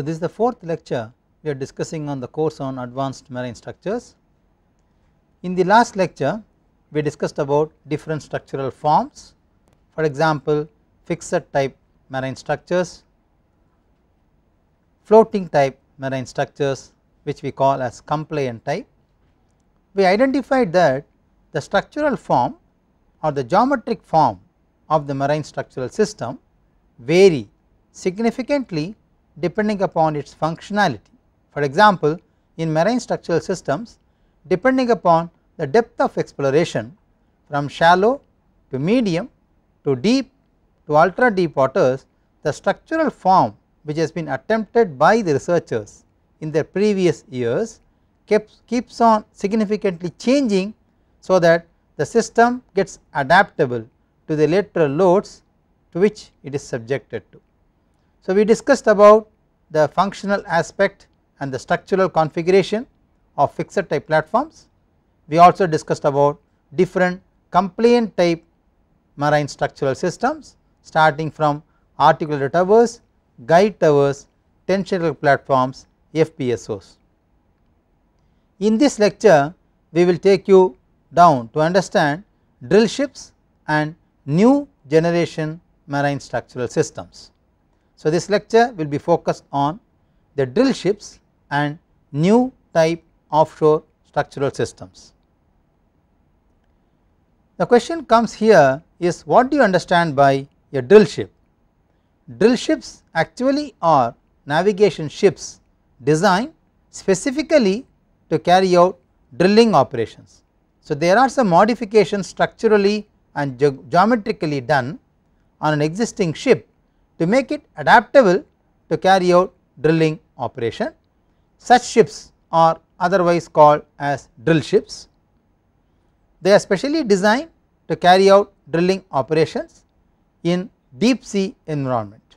So, this is the fourth lecture we are discussing on the course on advanced marine structures. In the last lecture we discussed about different structural forms for example fixed type marine structures, floating type marine structures which we call as compliant type. We identified that the structural form or the geometric form of the marine structural system vary significantly depending upon its functionality. For example, in marine structural systems, depending upon the depth of exploration from shallow to medium to deep to ultra deep waters, the structural form which has been attempted by the researchers in their previous years keeps, keeps on significantly changing so that the system gets adaptable to the lateral loads to which it is subjected to. So, we discussed about the functional aspect and the structural configuration of fixed type platforms. We also discussed about different complaint type marine structural systems starting from articulated towers, guide towers, tensional platforms, FPSOs. In this lecture, we will take you down to understand drill ships and new generation marine structural systems. So, this lecture will be focused on the drill ships and new type offshore structural systems. The question comes here is what do you understand by a drill ship? Drill ships actually are navigation ships designed specifically to carry out drilling operations. So, there are some modifications structurally and ge geometrically done on an existing ship to make it adaptable to carry out drilling operation. Such ships are otherwise called as drill ships. They are specially designed to carry out drilling operations in deep sea environment.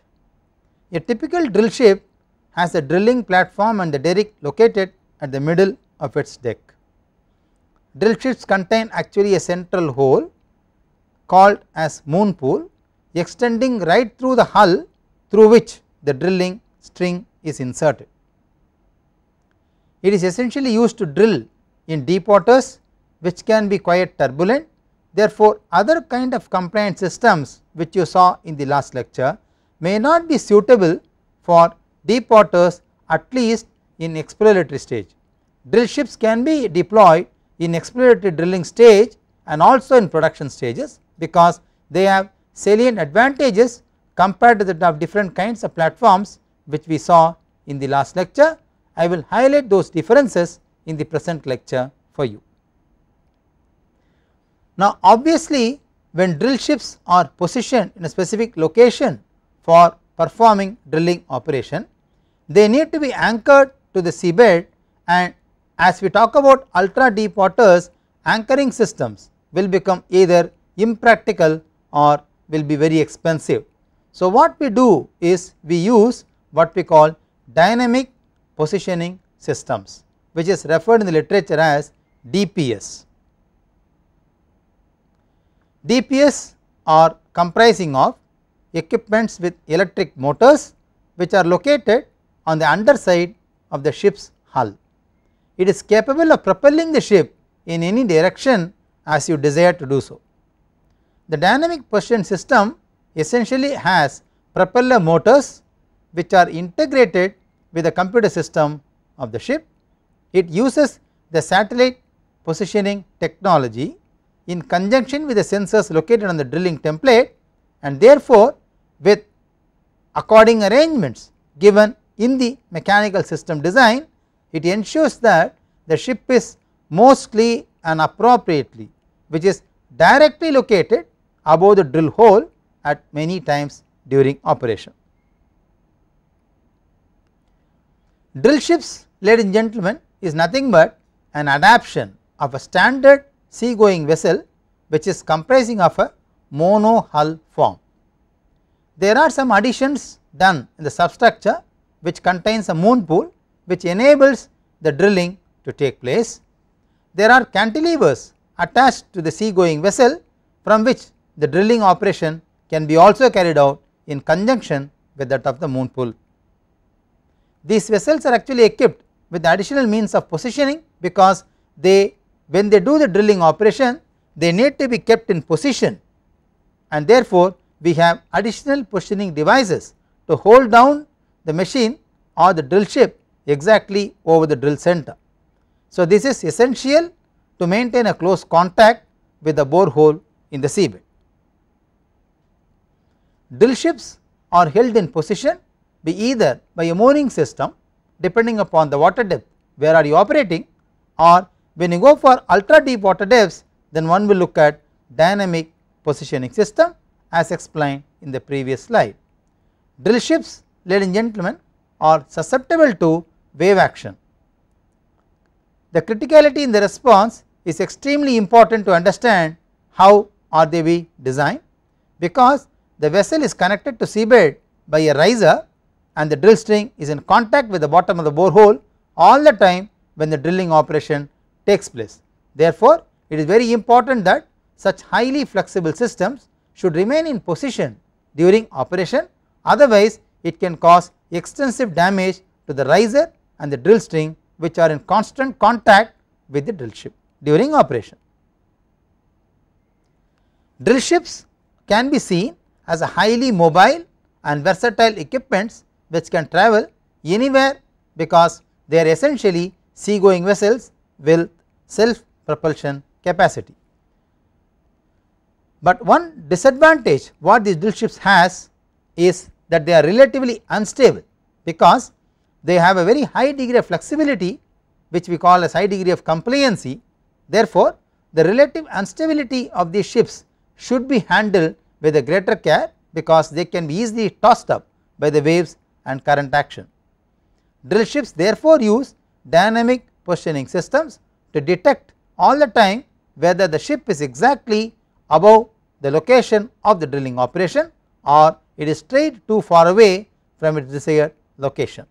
A typical drill ship has a drilling platform and the derrick located at the middle of its deck. Drill ships contain actually a central hole called as moon pool extending right through the hull through which the drilling string is inserted. It is essentially used to drill in deep waters which can be quite turbulent. Therefore, other kind of compliant systems which you saw in the last lecture may not be suitable for deep waters at least in exploratory stage. Drill ships can be deployed in exploratory drilling stage and also in production stages because they have salient advantages compared to the of different kinds of platforms which we saw in the last lecture. I will highlight those differences in the present lecture for you. Now obviously when drill ships are positioned in a specific location for performing drilling operation, they need to be anchored to the seabed and as we talk about ultra deep waters anchoring systems will become either impractical or will be very expensive. So, what we do is we use what we call dynamic positioning systems which is referred in the literature as DPS. DPS are comprising of equipments with electric motors which are located on the underside of the ship's hull. It is capable of propelling the ship in any direction as you desire to do so. The dynamic position system essentially has propeller motors which are integrated with the computer system of the ship. It uses the satellite positioning technology in conjunction with the sensors located on the drilling template and therefore with according arrangements given in the mechanical system design, it ensures that the ship is mostly and appropriately which is directly located above the drill hole at many times during operation. Drill ships ladies and gentlemen is nothing but an adaptation of a standard seagoing vessel which is comprising of a mono hull form. There are some additions done in the substructure which contains a moon pool which enables the drilling to take place. There are cantilevers attached to the seagoing vessel from which the drilling operation can be also carried out in conjunction with that of the moon pool. These vessels are actually equipped with additional means of positioning because they when they do the drilling operation they need to be kept in position and therefore we have additional positioning devices to hold down the machine or the drill ship exactly over the drill center. So, this is essential to maintain a close contact with the borehole in the seabed drill ships are held in position by either by a mooring system depending upon the water depth where are you operating or when you go for ultra deep water depths then one will look at dynamic positioning system as explained in the previous slide. Drill ships ladies and gentlemen are susceptible to wave action. The criticality in the response is extremely important to understand how are they be designed because the vessel is connected to seabed by a riser and the drill string is in contact with the bottom of the borehole all the time when the drilling operation takes place. Therefore, it is very important that such highly flexible systems should remain in position during operation otherwise it can cause extensive damage to the riser and the drill string which are in constant contact with the drill ship during operation. Drill ships can be seen as a highly mobile and versatile equipments which can travel anywhere because they are essentially seagoing vessels with self propulsion capacity. But one disadvantage what these drill ships has is that they are relatively unstable because they have a very high degree of flexibility which we call as high degree of compliancy. Therefore, the relative instability of these ships should be handled with a greater care because they can be easily tossed up by the waves and current action. Drill ships therefore use dynamic positioning systems to detect all the time whether the ship is exactly above the location of the drilling operation or it is straight too far away from its desired location.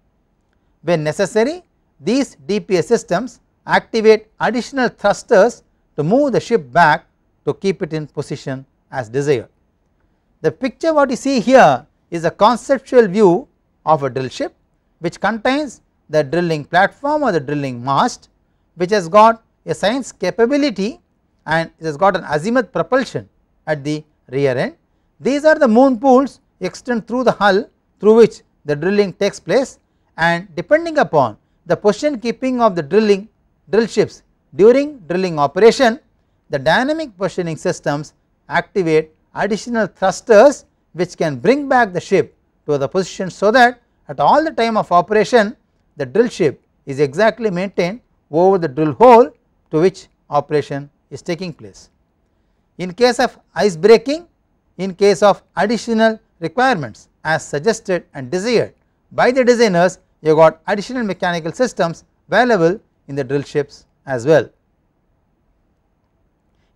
When necessary, these DPS systems activate additional thrusters to move the ship back to keep it in position as desired. The picture what you see here is a conceptual view of a drill ship which contains the drilling platform or the drilling mast which has got a science capability and it has got an azimuth propulsion at the rear end. These are the moon pools extend through the hull through which the drilling takes place and depending upon the position keeping of the drilling drill ships during drilling operation, the dynamic positioning systems activate additional thrusters which can bring back the ship to the position so that at all the time of operation the drill ship is exactly maintained over the drill hole to which operation is taking place. In case of ice breaking, in case of additional requirements as suggested and desired by the designers, you got additional mechanical systems available in the drill ships as well.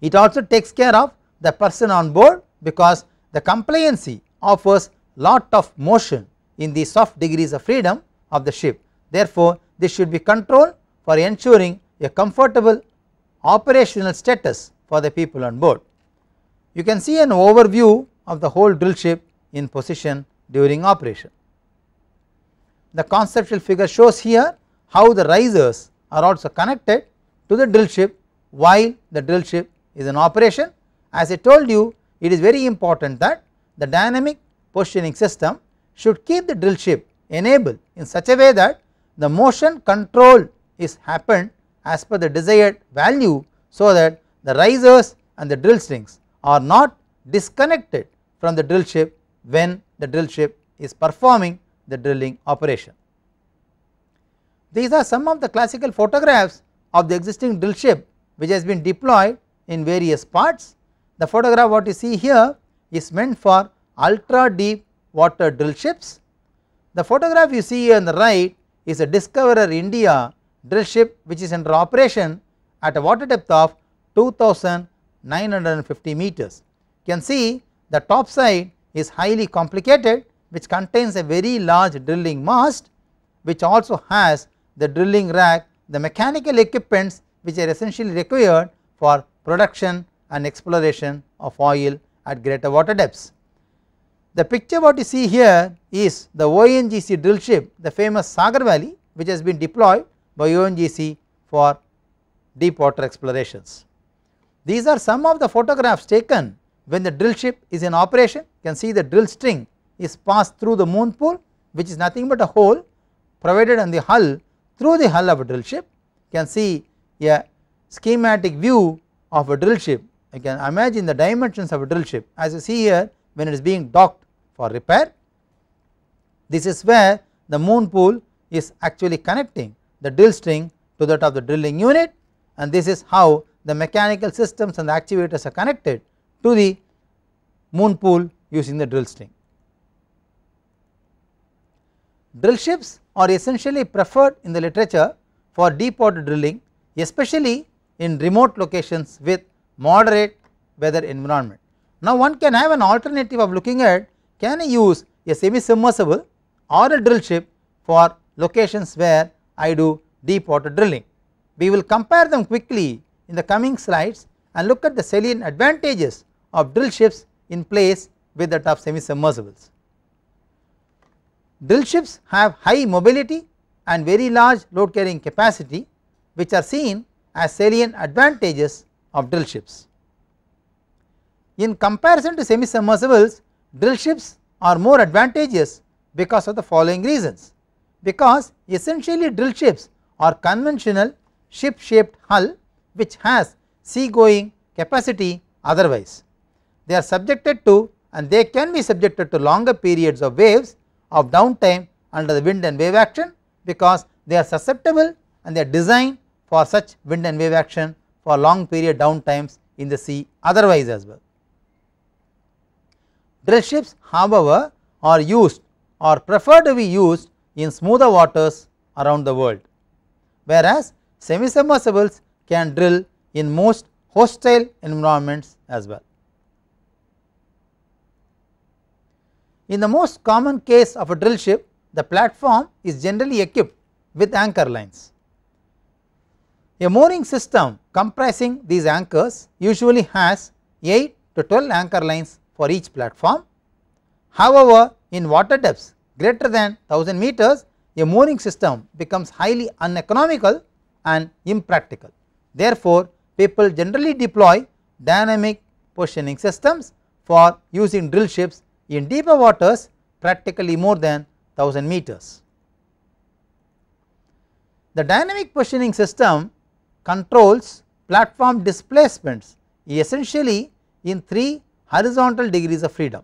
It also takes care of the person on board because the compliancy offers lot of motion in the soft degrees of freedom of the ship. Therefore, this should be controlled for ensuring a comfortable operational status for the people on board. You can see an overview of the whole drill ship in position during operation. The conceptual figure shows here how the risers are also connected to the drill ship while the drill ship is in operation. As I told you it is very important that the dynamic positioning system should keep the drill ship enabled in such a way that the motion control is happened as per the desired value so that the risers and the drill strings are not disconnected from the drill ship when the drill ship is performing the drilling operation. These are some of the classical photographs of the existing drill ship which has been deployed in various parts the photograph what you see here is meant for ultra deep water drill ships. The photograph you see on the right is a Discoverer India drill ship which is under operation at a water depth of 2950 meters. You can see the top side is highly complicated which contains a very large drilling mast which also has the drilling rack, the mechanical equipments which are essentially required for production and exploration of oil at greater water depths. The picture what you see here is the ONGC drill ship the famous Sagar Valley which has been deployed by ONGC for deep water explorations. These are some of the photographs taken when the drill ship is in operation you can see the drill string is passed through the moon pool which is nothing but a hole provided on the hull through the hull of a drill ship you can see a schematic view of a drill ship you can imagine the dimensions of a drill ship as you see here when it is being docked for repair. This is where the moon pool is actually connecting the drill string to that of the drilling unit and this is how the mechanical systems and the actuators are connected to the moon pool using the drill string. Drill ships are essentially preferred in the literature for deep water drilling especially in remote locations with moderate weather environment. Now, one can have an alternative of looking at can I use a semi submersible or a drill ship for locations where I do deep water drilling. We will compare them quickly in the coming slides and look at the salient advantages of drill ships in place with that of semi submersibles. Drill ships have high mobility and very large load carrying capacity which are seen as salient advantages of drill ships. In comparison to semi-submersibles, drill ships are more advantageous because of the following reasons. Because essentially drill ships are conventional ship shaped hull which has sea-going capacity otherwise. They are subjected to and they can be subjected to longer periods of waves of downtime under the wind and wave action because they are susceptible and they are designed for such wind and wave action for long period down times in the sea otherwise as well. Drill ships however are used or prefer to be used in smoother waters around the world, whereas semi-submersibles can drill in most hostile environments as well. In the most common case of a drill ship, the platform is generally equipped with anchor lines. A mooring system compressing these anchors usually has 8 to 12 anchor lines for each platform. However, in water depths greater than 1000 meters a mooring system becomes highly uneconomical and impractical. Therefore, people generally deploy dynamic positioning systems for using drill ships in deeper waters practically more than 1000 meters. The dynamic positioning system controls platform displacements essentially in three horizontal degrees of freedom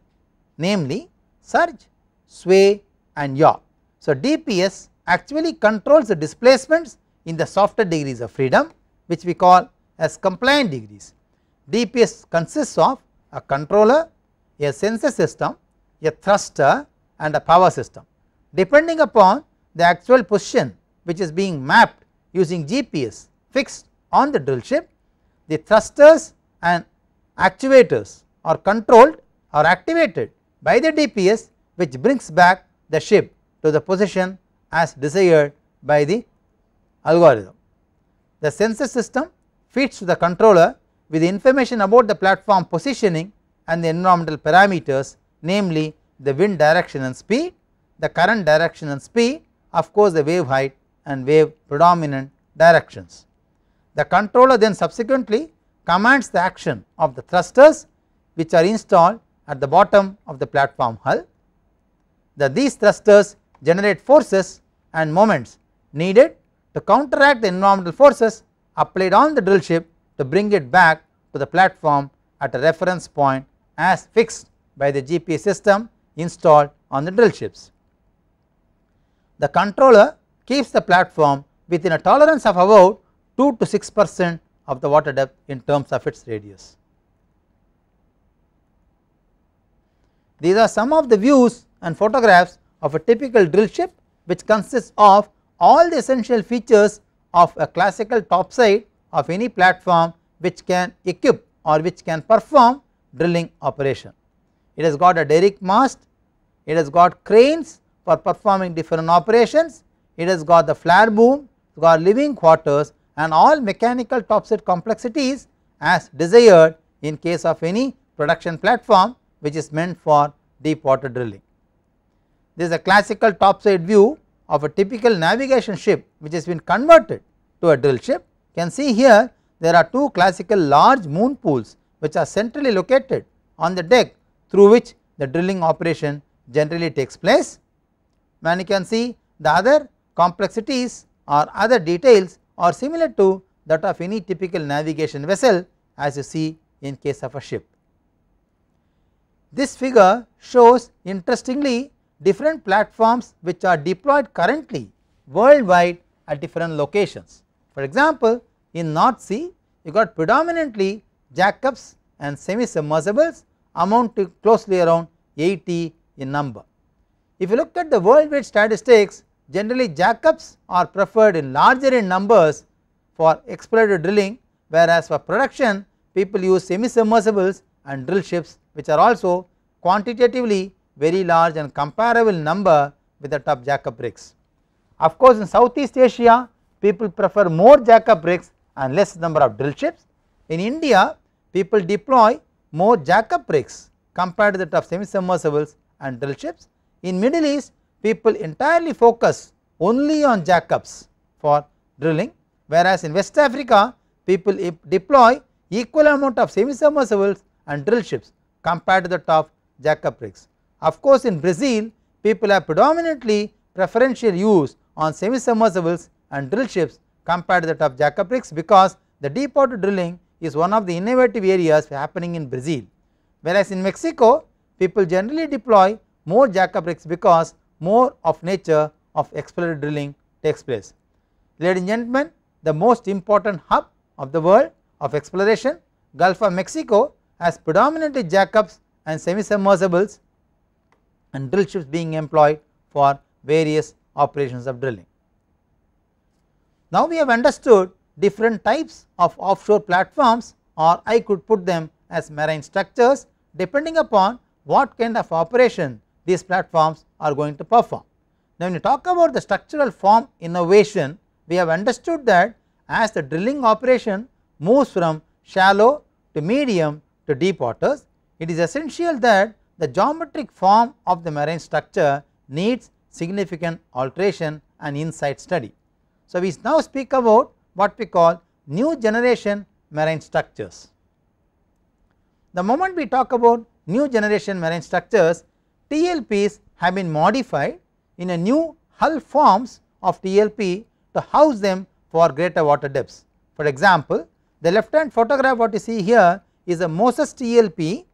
namely surge, sway and yaw. So, DPS actually controls the displacements in the softer degrees of freedom which we call as compliant degrees. DPS consists of a controller, a sensor system, a thruster and a power system. Depending upon the actual position which is being mapped using GPS fixed on the drill ship, the thrusters and actuators are controlled or activated by the DPS which brings back the ship to the position as desired by the algorithm. The sensor system feeds to the controller with information about the platform positioning and the environmental parameters namely the wind direction and speed, the current direction and speed, of course the wave height and wave predominant directions. The controller then subsequently commands the action of the thrusters which are installed at the bottom of the platform hull. The, these thrusters generate forces and moments needed to counteract the environmental forces applied on the drill ship to bring it back to the platform at a reference point as fixed by the GPS system installed on the drill ships. The controller keeps the platform within a tolerance of about 2 to 6 percent of the water depth in terms of its radius. These are some of the views and photographs of a typical drill ship which consists of all the essential features of a classical topside of any platform which can equip or which can perform drilling operation. It has got a derrick mast, it has got cranes for performing different operations, it has got the flare boom, it has got living quarters and all mechanical topset complexities as desired in case of any production platform which is meant for deep water drilling. This is a classical topside view of a typical navigation ship which has been converted to a drill ship. You can see here there are two classical large moon pools which are centrally located on the deck through which the drilling operation generally takes place. And you can see the other complexities or other details or similar to that of any typical navigation vessel as you see in case of a ship. This figure shows interestingly different platforms which are deployed currently worldwide at different locations. For example, in North Sea you got predominantly jackups and semi-submersibles amounting closely around 80 in number. If you look at the worldwide statistics Generally jackups are preferred in larger in numbers for exploratory drilling whereas for production people use semi-submersibles and drill ships which are also quantitatively very large and comparable number with the top jackup rigs. Of course, in Southeast Asia people prefer more jackup rigs and less number of drill ships. In India people deploy more jackup rigs compared to that of semi-submersibles and drill ships. In Middle East people entirely focus only on jackups for drilling whereas in West Africa people deploy equal amount of semi-submersibles and drill ships compared to the top jackup rigs. Of course, in Brazil people have predominantly preferential use on semi-submersibles and drill ships compared to the top jackup rigs because the deep water drilling is one of the innovative areas happening in Brazil. Whereas in Mexico people generally deploy more jackup rigs because more of nature of exploratory drilling takes place. Ladies and gentlemen, the most important hub of the world of exploration Gulf of Mexico has predominantly jackups and semi-submersibles and drill ships being employed for various operations of drilling. Now we have understood different types of offshore platforms or I could put them as marine structures depending upon what kind of operation these platforms are going to perform. Now, when you talk about the structural form innovation, we have understood that as the drilling operation moves from shallow to medium to deep waters, it is essential that the geometric form of the marine structure needs significant alteration and insight study. So, we now speak about what we call new generation marine structures. The moment we talk about new generation marine structures, TLPs have been modified in a new hull forms of TLP to house them for greater water depths. For example, the left hand photograph what you see here is a Moses TLP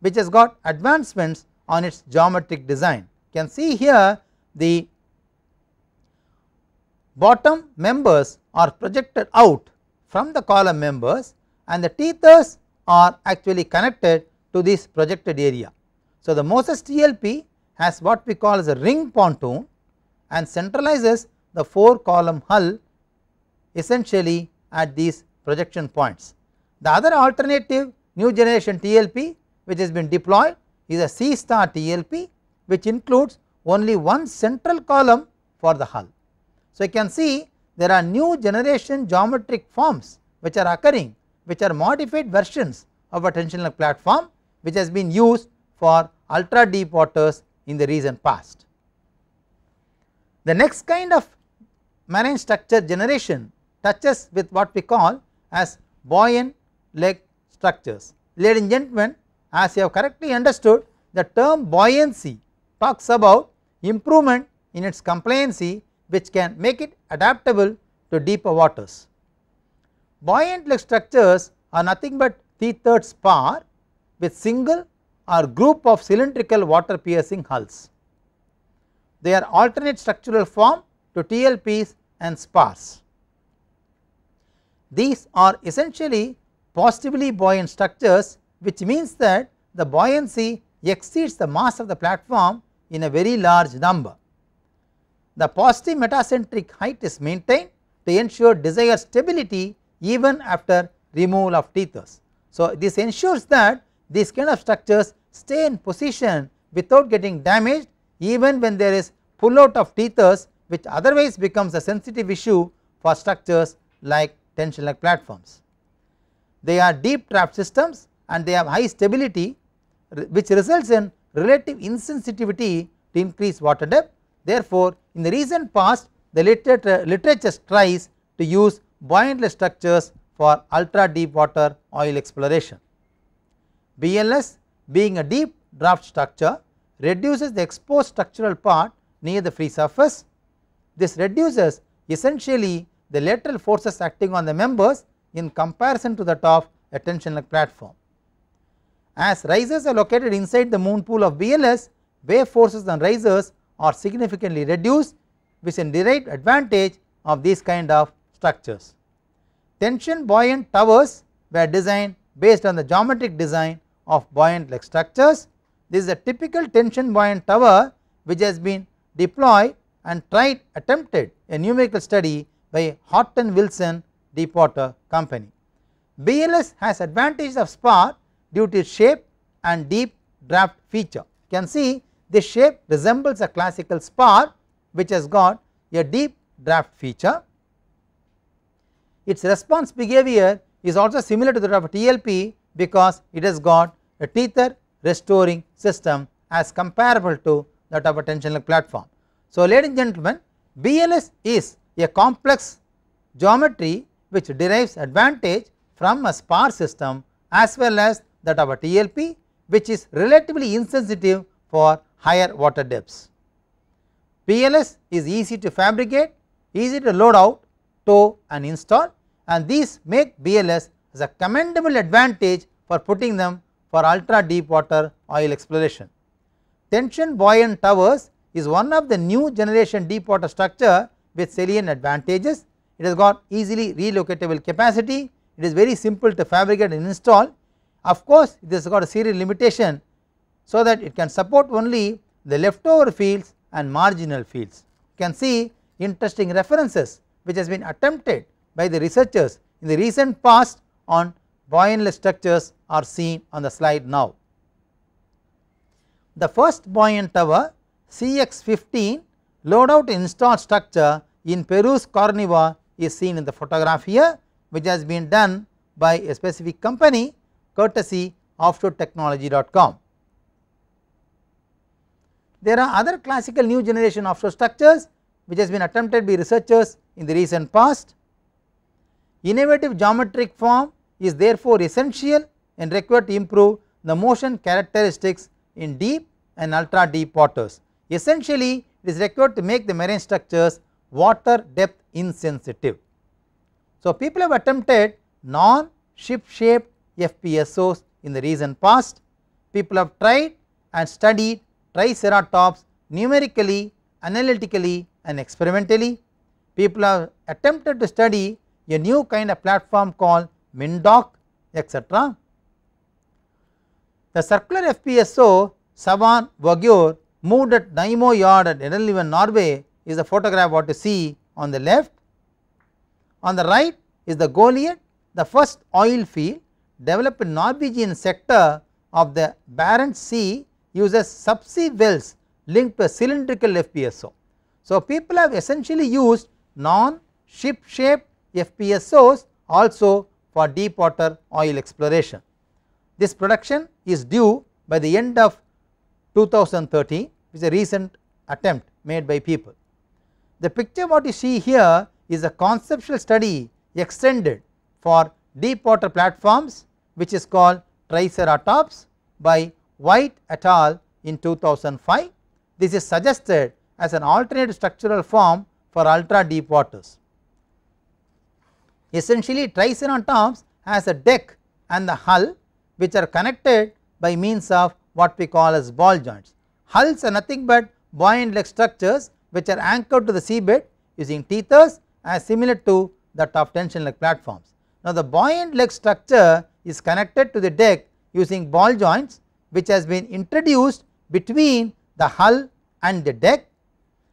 which has got advancements on its geometric design. You can see here the bottom members are projected out from the column members and the teethers are actually connected to this projected area. So, the MOSES TLP has what we call as a ring pontoon and centralizes the 4 column hull essentially at these projection points. The other alternative new generation TLP which has been deployed is a C star TLP which includes only one central column for the hull. So, you can see there are new generation geometric forms which are occurring which are modified versions of a tensional platform which has been used for ultra deep waters in the recent past. The next kind of marine structure generation touches with what we call as buoyant leg structures. Ladies and gentlemen as you have correctly understood the term buoyancy talks about improvement in its compliancy which can make it adaptable to deeper waters. Buoyant leg structures are nothing but three thirds spar with single are group of cylindrical water piercing hulls. They are alternate structural form to TLPs and spars. These are essentially positively buoyant structures which means that the buoyancy exceeds the mass of the platform in a very large number. The positive metacentric height is maintained to ensure desired stability even after removal of teethers. So, this ensures that these kind of structures stay in position without getting damaged even when there is pull out of teethers which otherwise becomes a sensitive issue for structures like tension like platforms. They are deep trap systems and they have high stability which results in relative insensitivity to increase water depth. Therefore, in the recent past the literature, literature tries to use buoyantless structures for ultra deep water oil exploration. BLS being a deep draft structure reduces the exposed structural part near the free surface. This reduces essentially the lateral forces acting on the members in comparison to that of a platform. As risers are located inside the moon pool of BLS, wave forces on risers are significantly reduced which is a direct advantage of these kind of structures. Tension buoyant towers were designed based on the geometric design of buoyant leg structures. This is a typical tension buoyant tower which has been deployed and tried attempted a numerical study by Horton Wilson Deepwater Company. BLS has advantages of spar due to its shape and deep draft feature. You can see this shape resembles a classical spar which has got a deep draft feature. Its response behavior is also similar to that of TLP because it has got a teether restoring system as comparable to that of a tensional platform. So, ladies and gentlemen BLS is a complex geometry which derives advantage from a spar system as well as that of a TLP which is relatively insensitive for higher water depths. PLS is easy to fabricate, easy to load out, tow and install and these make BLS as a commendable advantage for putting them for ultra deep water oil exploration. Tension buoyant towers is one of the new generation deep water structure with salient advantages. It has got easily relocatable capacity, it is very simple to fabricate and install. Of course, this has got a serial limitation so that it can support only the leftover fields and marginal fields. You can see interesting references which has been attempted by the researchers in the recent past on Boyinless structures are seen on the slide now. The first buoyant tower CX15 loadout install structure in Peru's Corniva is seen in the photograph here which has been done by a specific company courtesy offshoretechnology.com. There are other classical new generation offshore structures which has been attempted by researchers in the recent past. Innovative geometric form is therefore essential and required to improve the motion characteristics in deep and ultra deep waters. Essentially it is required to make the marine structures water depth insensitive. So, people have attempted non ship shaped FPSOs in the recent past. People have tried and studied triceratops numerically, analytically and experimentally. People have attempted to study a new kind of platform called MINDOC etc. The circular FPSO Savan Vogur moved at Naimo yard at Edelven, Norway is the photograph what you see on the left. On the right is the Goliath, the first oil field developed in Norwegian sector of the Barents Sea uses subsea wells linked to a cylindrical FPSO. So, people have essentially used non ship shaped FPSOs also for deep water oil exploration. This production is due by the end of 2030 which is a recent attempt made by people. The picture what you see here is a conceptual study extended for deep water platforms which is called Triceratops by White et al in 2005. This is suggested as an alternate structural form for ultra deep waters. Essentially triceratops has a deck and the hull which are connected by means of what we call as ball joints. Hulls are nothing but buoyant leg structures which are anchored to the seabed using teethers as similar to that of tension leg platforms. Now the buoyant leg structure is connected to the deck using ball joints which has been introduced between the hull and the deck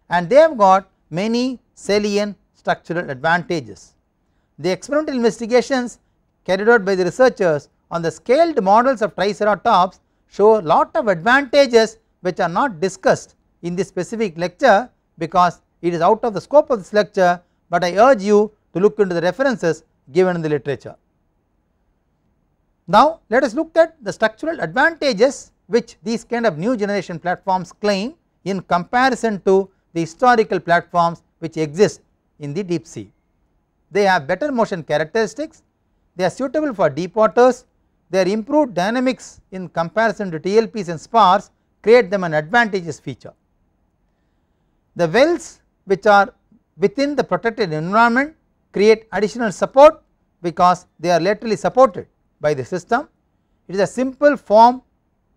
and they have got many salient structural advantages. The experimental investigations carried out by the researchers on the scaled models of triceratops show a lot of advantages which are not discussed in this specific lecture because it is out of the scope of this lecture, but I urge you to look into the references given in the literature. Now, let us look at the structural advantages which these kind of new generation platforms claim in comparison to the historical platforms which exist in the deep sea they have better motion characteristics, they are suitable for deep waters, their improved dynamics in comparison to TLPs and spars create them an advantageous feature. The wells which are within the protected environment create additional support because they are laterally supported by the system. It is a simple form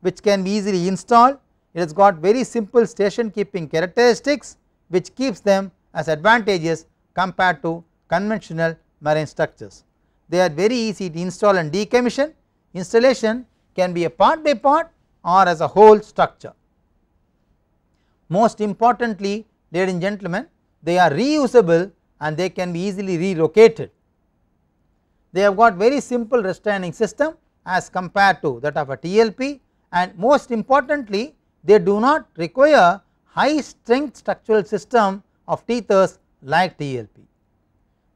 which can be easily installed, it has got very simple station keeping characteristics which keeps them as advantageous compared to conventional marine structures. They are very easy to install and decommission. Installation can be a part by part or as a whole structure. Most importantly ladies and gentlemen they are reusable and they can be easily relocated. They have got very simple restraining system as compared to that of a TLP and most importantly they do not require high strength structural system of teethers like TLP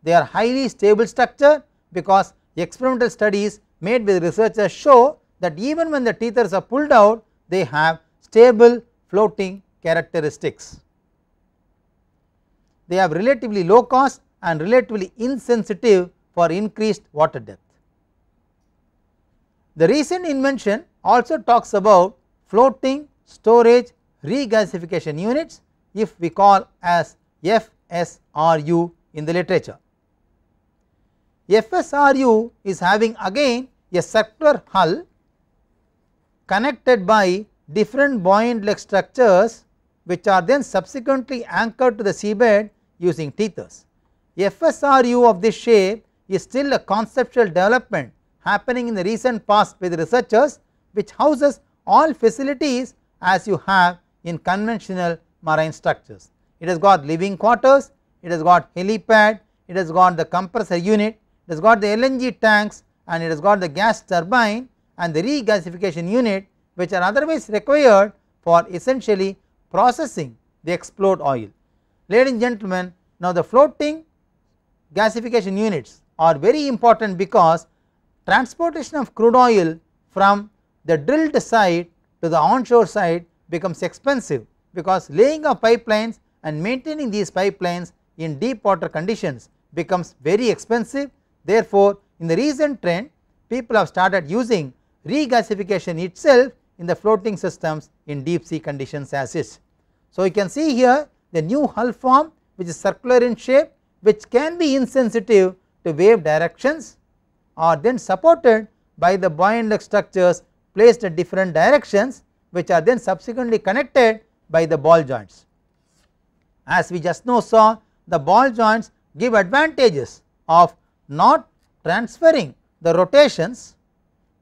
they are highly stable structure because experimental studies made with researchers show that even when the teethers are pulled out they have stable floating characteristics. They have relatively low cost and relatively insensitive for increased water depth. The recent invention also talks about floating storage regasification units if we call as FSRU in the literature. FSRU is having again a circular hull connected by different buoyant leg structures which are then subsequently anchored to the seabed using tethers. FSRU of this shape is still a conceptual development happening in the recent past with researchers which houses all facilities as you have in conventional marine structures. It has got living quarters, it has got helipad, it has got the compressor unit it has got the LNG tanks and it has got the gas turbine and the regasification unit which are otherwise required for essentially processing the explored oil. Ladies and gentlemen, now the floating gasification units are very important because transportation of crude oil from the drilled site to the onshore site becomes expensive because laying of pipelines and maintaining these pipelines in deep water conditions becomes very expensive Therefore, in the recent trend people have started using regasification itself in the floating systems in deep sea conditions as is. So, you can see here the new hull form which is circular in shape which can be insensitive to wave directions are then supported by the buoyant structures placed at different directions which are then subsequently connected by the ball joints. As we just now saw the ball joints give advantages of not transferring the rotations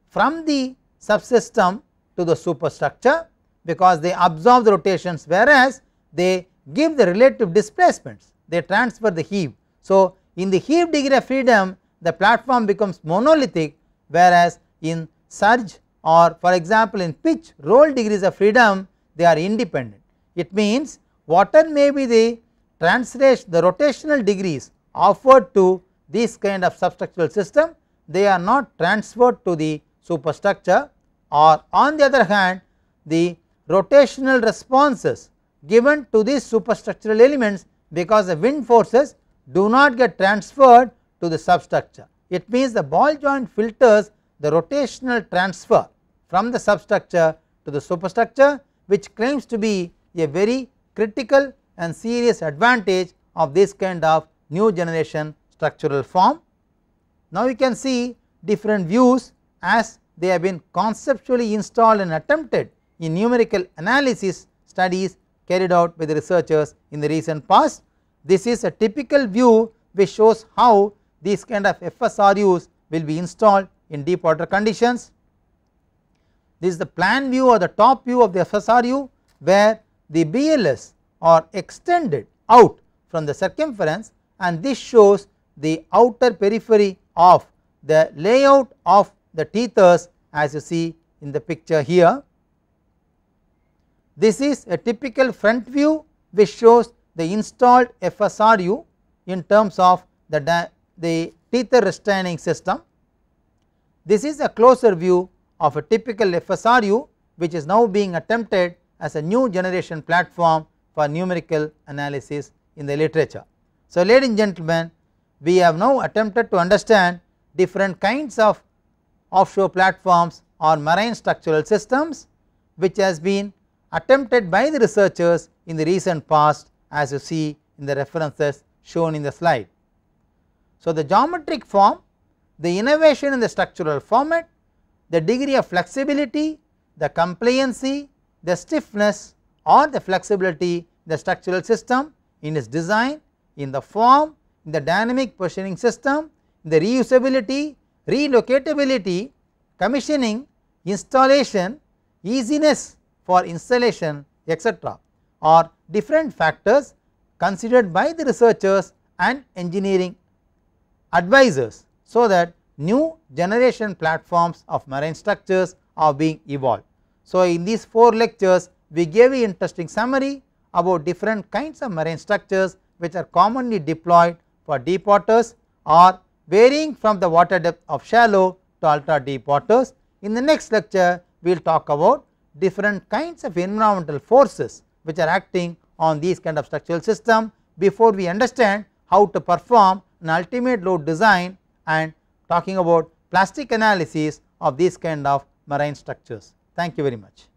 from the subsystem to the superstructure because they absorb the rotations whereas they give the relative displacements they transfer the heave. So, in the heave degree of freedom the platform becomes monolithic whereas in surge or for example in pitch roll degrees of freedom they are independent. It means water may be the translation the rotational degrees offered to these kind of substructural system they are not transferred to the superstructure or on the other hand the rotational responses given to these superstructural elements because the wind forces do not get transferred to the substructure. It means the ball joint filters the rotational transfer from the substructure to the superstructure which claims to be a very critical and serious advantage of this kind of new generation structural form. Now you can see different views as they have been conceptually installed and attempted in numerical analysis studies carried out by the researchers in the recent past. This is a typical view which shows how these kind of FSRUs will be installed in deep water conditions. This is the plan view or the top view of the FSRU where the BLS are extended out from the circumference and this shows the outer periphery of the layout of the teethers as you see in the picture here. This is a typical front view which shows the installed FSRU in terms of the, the teether restraining system. This is a closer view of a typical FSRU which is now being attempted as a new generation platform for numerical analysis in the literature. So, ladies and gentlemen we have now attempted to understand different kinds of offshore platforms or marine structural systems which has been attempted by the researchers in the recent past as you see in the references shown in the slide. So, the geometric form, the innovation in the structural format, the degree of flexibility, the compliancy, the stiffness or the flexibility the structural system in its design, in the form, in the dynamic positioning system, the reusability, relocatability, commissioning, installation, easiness for installation etc. are different factors considered by the researchers and engineering advisors so that new generation platforms of marine structures are being evolved. So, in these 4 lectures we gave an interesting summary about different kinds of marine structures which are commonly deployed for deep waters are varying from the water depth of shallow to ultra deep waters. In the next lecture, we will talk about different kinds of environmental forces which are acting on these kind of structural system before we understand how to perform an ultimate load design and talking about plastic analysis of these kind of marine structures. Thank you very much.